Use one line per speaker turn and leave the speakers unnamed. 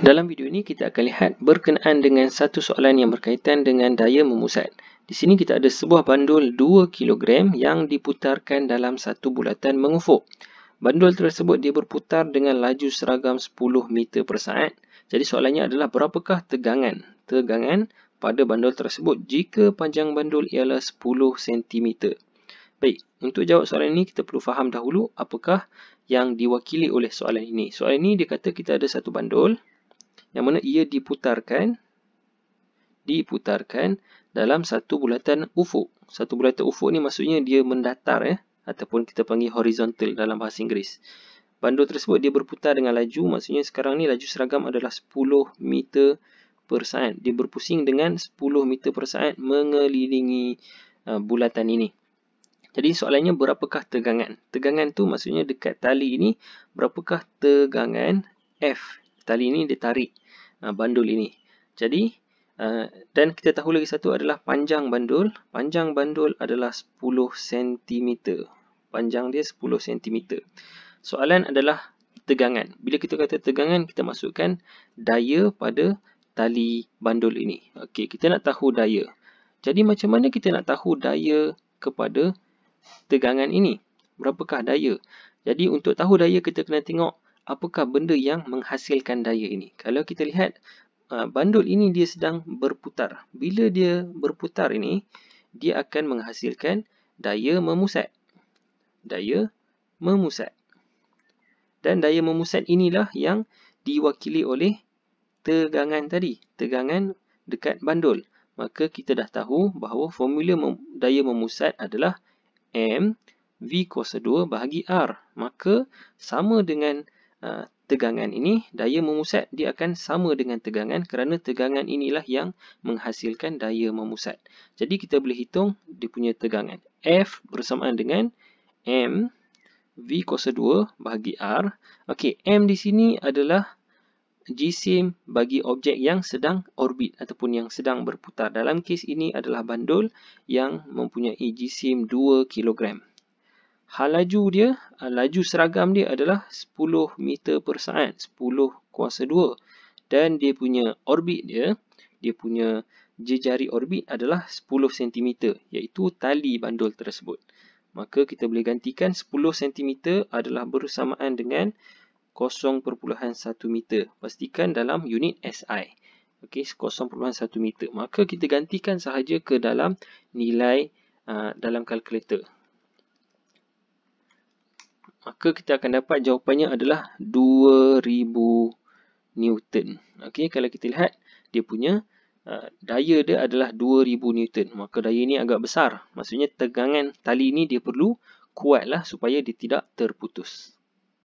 Dalam video ini kita akan lihat berkenaan dengan satu soalan yang berkaitan dengan daya memusat. Di sini kita ada sebuah bandul 2 kg yang diputarkan dalam satu bulatan mengufuk. Bandul tersebut dia berputar dengan laju seragam 10 meter per saat. Jadi soalannya adalah berapakah tegangan? Tegangan pada bandul tersebut jika panjang bandul ialah 10 cm. Baik, untuk jawab soalan ini kita perlu faham dahulu apakah yang diwakili oleh soalan ini. Soalan ini dia kata kita ada satu bandul yang mana ia diputarkan diputarkan dalam satu bulatan ufuk. Satu bulatan ufuk ni maksudnya dia mendatar ya ataupun kita panggil horizontal dalam bahasa Inggeris. Bandul tersebut dia berputar dengan laju maksudnya sekarang ni laju seragam adalah 10 meter per saat. Dia berpusing dengan 10 meter per saat mengelilingi uh, bulatan ini. Jadi soalannya berapakah tegangan? Tegangan tu maksudnya dekat tali ini berapakah tegangan F? Tali ini dia tarik Ha, bandul ini. Jadi ha, dan kita tahu lagi satu adalah panjang bandul. Panjang bandul adalah 10 cm. Panjang dia 10 cm. Soalan adalah tegangan. Bila kita kata tegangan, kita masukkan daya pada tali bandul ini. Okey, kita nak tahu daya. Jadi macam mana kita nak tahu daya kepada tegangan ini? Berapakah daya? Jadi untuk tahu daya kita kena tengok apakah benda yang menghasilkan daya ini. Kalau kita lihat, uh, bandul ini dia sedang berputar. Bila dia berputar ini, dia akan menghasilkan daya memusat. Daya memusat. Dan daya memusat inilah yang diwakili oleh tegangan tadi. Tegangan dekat bandul. Maka kita dah tahu bahawa formula daya memusat adalah M V kuasa 2 bahagi R. Maka sama dengan Ah, tegangan ini, daya memusat dia akan sama dengan tegangan kerana tegangan inilah yang menghasilkan daya memusat. Jadi kita boleh hitung dia punya tegangan. F bersamaan dengan M V kuasa 2 bahagi R. Okey, M di sini adalah g sim bagi objek yang sedang orbit ataupun yang sedang berputar. Dalam kes ini adalah bandul yang mempunyai g sim 2 kilogram hal laju dia, laju seragam dia adalah 10 meter per saat, 10 kuasa 2. Dan dia punya orbit dia, dia punya jejari orbit adalah 10 cm iaitu tali bandul tersebut. Maka kita boleh gantikan 10 cm adalah bersamaan dengan 0.1 meter. Pastikan dalam unit SI. Okey, 0.1 meter. Maka kita gantikan sahaja ke dalam nilai uh, dalam kalkulator maka kita akan dapat jawapannya adalah 2000 newton okey kalau kita lihat dia punya uh, daya dia adalah 2000 newton maka daya ini agak besar maksudnya tegangan tali ini dia perlu kuatlah supaya dia tidak terputus